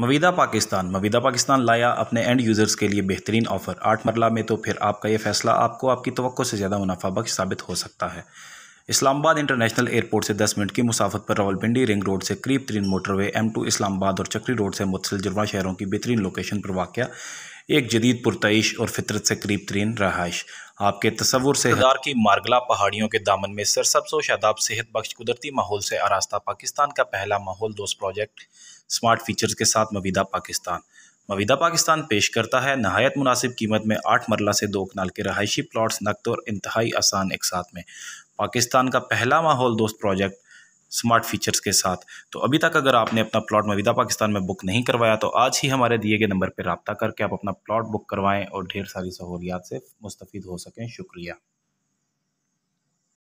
मवीदा पाकिस्तान मवीदा पाकिस्तान लाया अपने end users के लिए बेहतरीन ऑफ़र आठ मरला में तो फिर आपका यह फ़ैसला आपको आपकी तो से ज़्यादा मुनाफा बख्श साबित हो सकता है इस्लामाबाद इंटरनेशनल एयरपोर्ट से 10 मिनट की मुसाफत पर रावलपिंडी रिंग रोड से करीब तरीन मोटरवे एम टू इस्लामाबाद और चक्री रोड से मुतसिल जुर्मा शहरों की बेहतरीन लोकेशन पर वाक़ एक जदीद पुरतश और फितरत से करीब तरीन रहाइश आपके तस्वुर से हजार की मारगला पहाड़ियों के दामन में सर सबसो शादाब सेहत बख्श कुदरती माहौल से आरास्ता पाकिस्तान का पहला माहौल दोस्त प्रोजेक्ट स्मार्ट फीचर्स के साथ मविदा पाकिस्तान मविदा पाकिस्तान पेश करता है नहायत मुनासिब कीमत में आठ मरला से दो कनाल के रहायशी प्लाट्स नकद और इंतहाई आसान एक साथ में पाकिस्तान का पहला माहौल दोस्त प्रोजेक्ट स्मार्ट फीचर्स के साथ तो अभी तक अगर आपने अपना प्लॉट मविदा पाकिस्तान में बुक नहीं करवाया तो आज ही हमारे दिए गए नंबर पर रबता करके आप अपना प्लॉट बुक करवाएं और ढेर सारी सहूलियात से मुस्तफ़ हो सकें शुक्रिया